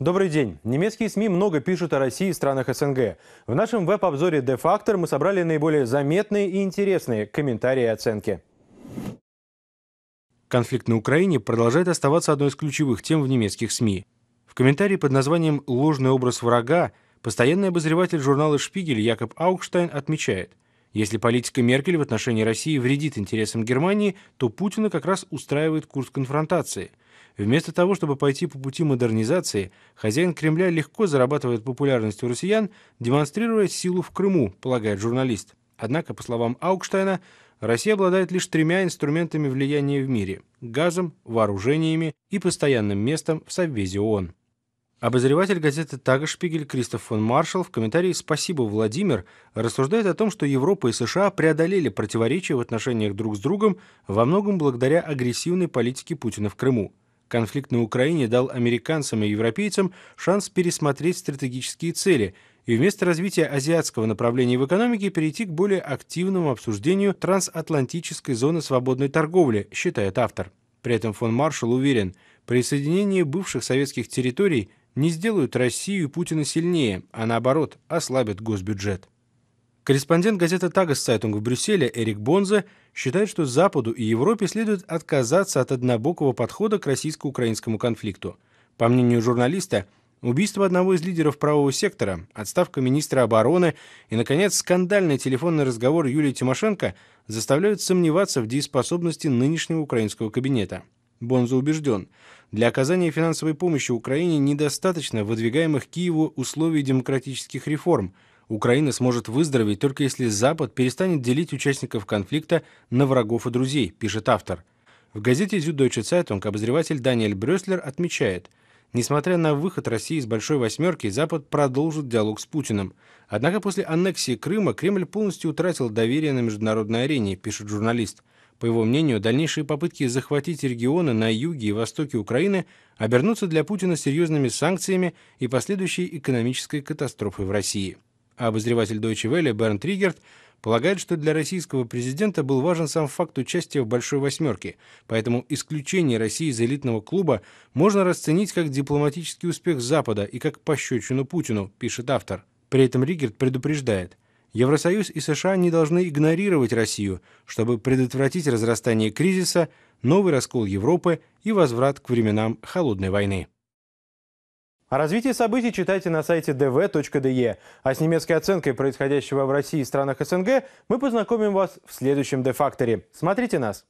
Добрый день. Немецкие СМИ много пишут о России и странах СНГ. В нашем веб-обзоре «Дефактор» мы собрали наиболее заметные и интересные комментарии и оценки. Конфликт на Украине продолжает оставаться одной из ключевых тем в немецких СМИ. В комментарии под названием «Ложный образ врага» постоянный обозреватель журнала «Шпигель» Якоб Аукштайн отмечает – если политика Меркель в отношении России вредит интересам Германии, то Путина как раз устраивает курс конфронтации. Вместо того, чтобы пойти по пути модернизации, хозяин Кремля легко зарабатывает популярность у россиян, демонстрируя силу в Крыму, полагает журналист. Однако, по словам Аукштайна, Россия обладает лишь тремя инструментами влияния в мире – газом, вооружениями и постоянным местом в Совбезе ООН. Обозреватель газеты «Тагешпигель» Кристоф фон Маршалл в комментарии «Спасибо, Владимир» рассуждает о том, что Европа и США преодолели противоречия в отношениях друг с другом во многом благодаря агрессивной политике Путина в Крыму. Конфликт на Украине дал американцам и европейцам шанс пересмотреть стратегические цели и вместо развития азиатского направления в экономике перейти к более активному обсуждению трансатлантической зоны свободной торговли, считает автор. При этом фон Маршалл уверен, присоединение бывших советских территорий не сделают Россию и Путина сильнее, а наоборот ослабят госбюджет. Корреспондент газеты «Тагас-Сайтунг» в Брюсселе Эрик Бонзе считает, что Западу и Европе следует отказаться от однобокого подхода к российско-украинскому конфликту. По мнению журналиста, убийство одного из лидеров правого сектора, отставка министра обороны и, наконец, скандальный телефонный разговор Юлии Тимошенко заставляют сомневаться в дееспособности нынешнего украинского кабинета – Бонза убежден, для оказания финансовой помощи Украине недостаточно выдвигаемых Киеву условий демократических реформ. Украина сможет выздороветь только если Запад перестанет делить участников конфликта на врагов и друзей, пишет автор. В газете Süddeutsche Zeitung обозреватель Даниэль Брёслер отмечает, Несмотря на выход России из «Большой восьмерки», Запад продолжит диалог с Путиным. Однако после аннексии Крыма Кремль полностью утратил доверие на международной арене, пишет журналист. По его мнению, дальнейшие попытки захватить регионы на юге и востоке Украины обернутся для Путина серьезными санкциями и последующей экономической катастрофой в России. А обозреватель Deutsche Welle Бернт Ригерт полагает, что для российского президента был важен сам факт участия в «Большой восьмерке», поэтому исключение России из элитного клуба можно расценить как дипломатический успех Запада и как пощечину Путину, пишет автор. При этом Ригерт предупреждает – Евросоюз и США не должны игнорировать Россию, чтобы предотвратить разрастание кризиса, новый раскол Европы и возврат к временам холодной войны. О развитии событий читайте на сайте dv.de. А с немецкой оценкой происходящего в России и странах СНГ мы познакомим вас в следующем «Дефакторе». Смотрите нас!